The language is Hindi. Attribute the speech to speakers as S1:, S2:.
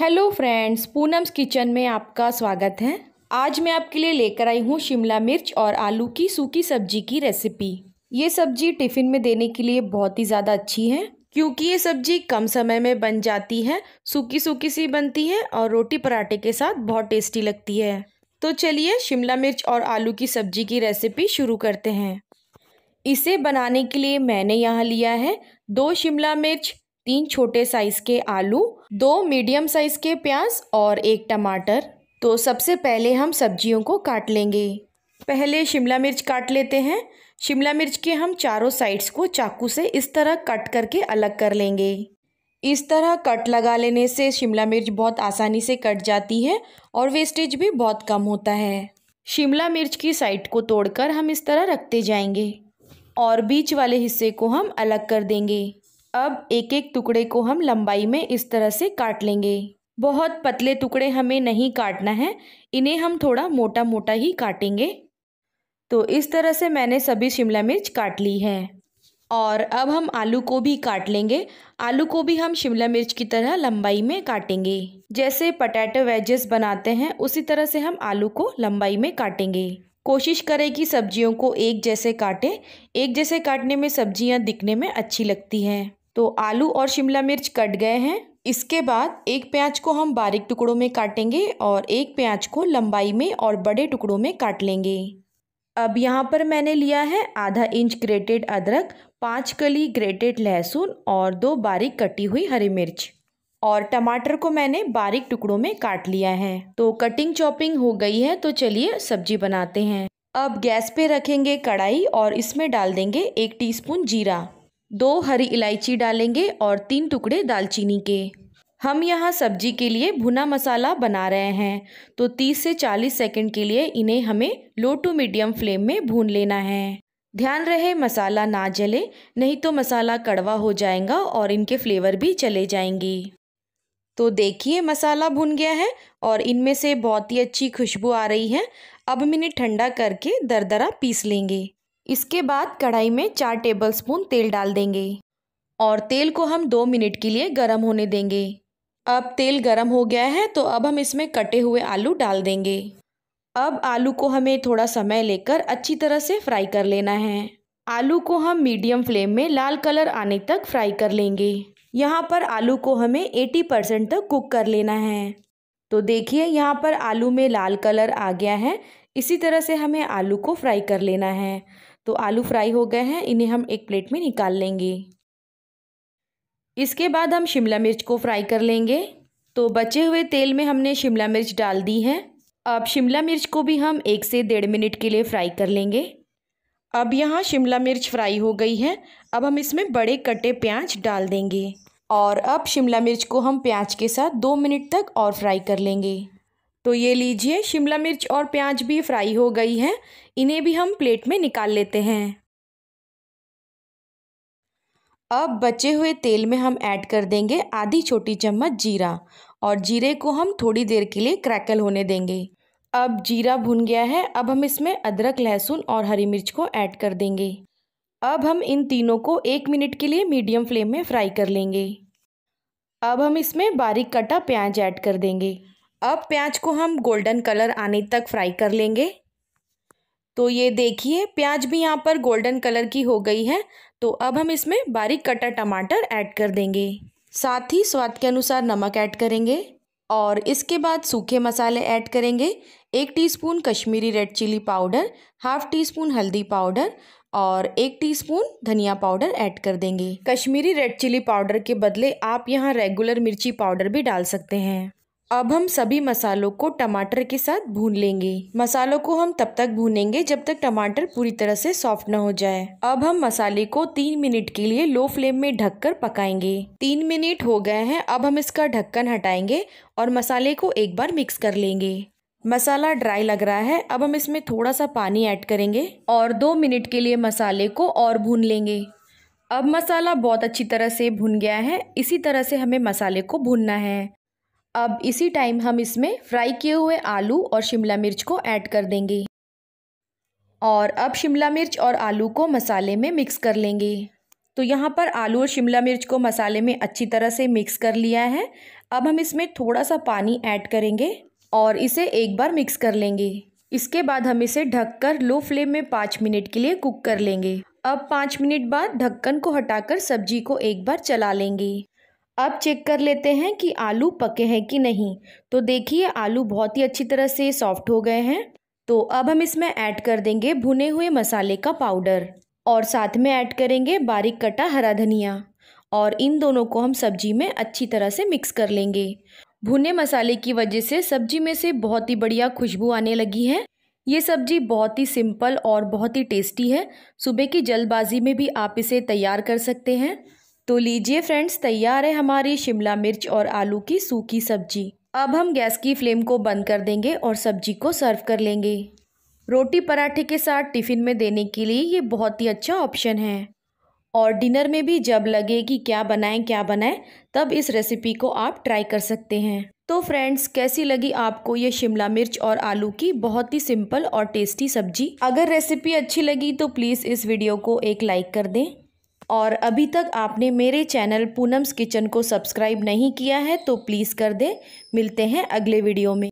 S1: हेलो फ्रेंड्स पूनम्स किचन में आपका स्वागत है आज मैं आपके लिए लेकर आई हूँ शिमला मिर्च और आलू की सूखी सब्जी की रेसिपी ये सब्जी टिफ़िन में देने के लिए बहुत ही ज़्यादा अच्छी है क्योंकि ये सब्जी कम समय में बन जाती है सूखी सूखी सी बनती है और रोटी पराठे के साथ बहुत टेस्टी लगती है तो चलिए शिमला मिर्च और आलू की सब्जी की रेसिपी शुरू करते हैं इसे बनाने के लिए मैंने यहाँ लिया है दो शिमला मिर्च तीन छोटे साइज़ के आलू दो मीडियम साइज़ के प्याज और एक टमाटर तो सबसे पहले हम सब्जियों को काट लेंगे पहले शिमला मिर्च काट लेते हैं शिमला मिर्च के हम चारों साइड्स को चाकू से इस तरह कट करके अलग कर लेंगे इस तरह कट लगा लेने से शिमला मिर्च बहुत आसानी से कट जाती है और वेस्टेज भी बहुत कम होता है शिमला मिर्च की साइड को तोड़कर हम इस तरह रखते जाएंगे और बीच वाले हिस्से को हम अलग कर देंगे अब एक एक टुकड़े को हम लंबाई में इस तरह से काट लेंगे बहुत पतले टुकड़े हमें नहीं काटना है इन्हें हम थोड़ा मोटा मोटा ही काटेंगे तो इस तरह से मैंने सभी शिमला मिर्च काट ली है और अब हम आलू को भी काट लेंगे आलू को भी हम शिमला मिर्च की तरह लंबाई में काटेंगे जैसे पटेटो वेजेस बनाते हैं उसी तरह से हम आलू को लंबाई में काटेंगे कोशिश करें कि सब्जियों को एक जैसे काटें एक जैसे काटने में सब्जियां दिखने में अच्छी लगती हैं तो आलू और शिमला मिर्च कट गए हैं इसके बाद एक प्याज को हम बारीक टुकड़ों में काटेंगे और एक प्याज को लंबाई में और बड़े टुकड़ों में काट लेंगे अब यहाँ पर मैंने लिया है आधा इंच ग्रेटेड अदरक पाँच कली ग्रेटेड लहसुन और दो बारीक कटी हुई हरी मिर्च और टमाटर को मैंने बारीक टुकड़ों में काट लिया है तो कटिंग चॉपिंग हो गई है तो चलिए सब्जी बनाते हैं अब गैस पे रखेंगे कढ़ाई और इसमें डाल देंगे एक टीस्पून जीरा दो हरी इलायची डालेंगे और तीन टुकड़े दालचीनी के हम यहाँ सब्जी के लिए भुना मसाला बना रहे हैं तो 30 से 40 सेकंड के लिए इन्हें हमें लो टू मीडियम फ्लेम में भून लेना है ध्यान रहे मसाला ना जले नहीं तो मसाला कड़वा हो जाएगा और इनके फ्लेवर भी चले जाएंगे तो देखिए मसाला भुन गया है और इनमें से बहुत ही अच्छी खुशबू आ रही है अब मैंने ठंडा करके दरदरा पीस लेंगे इसके बाद कढ़ाई में चार टेबलस्पून तेल डाल देंगे और तेल को हम दो मिनट के लिए गर्म होने देंगे अब तेल गर्म हो गया है तो अब हम इसमें कटे हुए आलू डाल देंगे अब आलू को हमें थोड़ा समय लेकर अच्छी तरह से फ्राई कर लेना है आलू को हम मीडियम फ्लेम में लाल कलर आने तक फ्राई कर लेंगे यहाँ पर आलू को हमें 80 परसेंट तक कुक कर लेना है तो देखिए यहाँ पर आलू में लाल कलर आ गया है इसी तरह से हमें आलू को फ्राई कर लेना है तो आलू फ्राई हो गए हैं इन्हें हम एक प्लेट में निकाल लेंगे इसके बाद हम शिमला मिर्च को फ्राई कर लेंगे तो बचे हुए तेल में हमने शिमला मिर्च डाल दी है अब शिमला मिर्च को भी हम एक से डेढ़ मिनट के लिए फ्राई कर लेंगे अब यहाँ शिमला मिर्च फ्राई हो गई है अब हम इसमें बड़े कटे प्याज डाल देंगे और अब शिमला मिर्च को हम प्याज के साथ दो मिनट तक और फ्राई कर लेंगे तो ये लीजिए शिमला मिर्च और प्याज भी फ्राई हो गई है इन्हें भी हम प्लेट में निकाल लेते हैं अब बचे हुए तेल में हम ऐड कर देंगे आधी छोटी चम्मच जीरा और जीरे को हम थोड़ी देर के लिए क्रैकल होने देंगे अब जीरा भुन गया है अब हम इसमें अदरक लहसुन और हरी मिर्च को ऐड कर देंगे अब हम इन तीनों को एक मिनट के लिए मीडियम फ्लेम में फ्राई कर लेंगे अब हम इसमें बारीक कटा प्याज ऐड कर देंगे अब प्याज को हम गोल्डन कलर आने तक फ्राई कर लेंगे तो ये देखिए प्याज भी यहाँ पर गोल्डन कलर की हो गई है तो अब हम इसमें बारीक कटा टमाटर ऐड कर देंगे साथ ही स्वाद के अनुसार नमक ऐड करेंगे और इसके बाद सूखे मसाले ऐड करेंगे एक teaspoon Kashmiri red chili powder half teaspoon हल्दी पाउडर और एक टीस्पून धनिया पाउडर ऐड कर देंगे कश्मीरी रेड चिली पाउडर के बदले आप यहाँ रेगुलर मिर्ची पाउडर भी डाल सकते हैं अब हम सभी मसालों को टमाटर के साथ भून लेंगे मसालों को हम तब तक भूनेंगे जब तक टमाटर पूरी तरह से सॉफ्ट न हो जाए अब हम मसाले को तीन मिनट के लिए लो फ्लेम में ढककर पकाएंगे तीन मिनट हो गए हैं अब हम इसका ढक्कन हटाएंगे और मसाले को एक बार मिक्स कर लेंगे मसाला ड्राई लग रहा है अब हम इसमें थोड़ा सा पानी ऐड करेंगे और दो मिनट के लिए मसाले को और भून लेंगे अब मसाला बहुत अच्छी तरह से भुन गया है इसी तरह से हमें मसाले को भूनना है अब इसी टाइम हम इसमें फ्राई किए हुए आलू और शिमला मिर्च को ऐड कर देंगे और अब शिमला मिर्च और आलू को मसाले में मिक्स कर लेंगे तो यहाँ पर आलू और शिमला मिर्च को मसाले में अच्छी तरह से मिक्स कर लिया है अब हम इसमें थोड़ा सा पानी ऐड करेंगे और इसे एक बार मिक्स कर लेंगे इसके बाद हम इसे ढककर लो फ्लेम में पाँच मिनट के लिए कुक कर लेंगे अब पाँच मिनट बाद ढक्कन को हटाकर सब्जी को एक बार चला लेंगे अब चेक कर लेते हैं कि आलू पके हैं कि नहीं तो देखिए आलू बहुत ही अच्छी तरह से सॉफ्ट हो गए हैं तो अब हम इसमें ऐड कर देंगे भुने हुए मसाले का पाउडर और साथ में ऐड करेंगे बारीक कटा हरा धनिया और इन दोनों को हम सब्जी में अच्छी तरह से मिक्स कर लेंगे भुने मसाले की वजह से सब्जी में से बहुत ही बढ़िया खुशबू आने लगी है ये सब्जी बहुत ही सिंपल और बहुत ही टेस्टी है सुबह की जल्दबाजी में भी आप इसे तैयार कर सकते हैं तो लीजिए फ्रेंड्स तैयार है हमारी शिमला मिर्च और आलू की सूखी सब्जी अब हम गैस की फ्लेम को बंद कर देंगे और सब्जी को सर्व कर लेंगे रोटी पराठे के साथ टिफ़िन में देने के लिए ये बहुत ही अच्छा ऑप्शन है और डिनर में भी जब लगे कि क्या बनाएं क्या बनाएं तब इस रेसिपी को आप ट्राई कर सकते हैं तो फ्रेंड्स कैसी लगी आपको ये शिमला मिर्च और आलू की बहुत ही सिंपल और टेस्टी सब्जी अगर रेसिपी अच्छी लगी तो प्लीज़ इस वीडियो को एक लाइक कर दें और अभी तक आपने मेरे चैनल पूनम्स किचन को सब्सक्राइब नहीं किया है तो प्लीज़ कर दें मिलते हैं अगले वीडियो में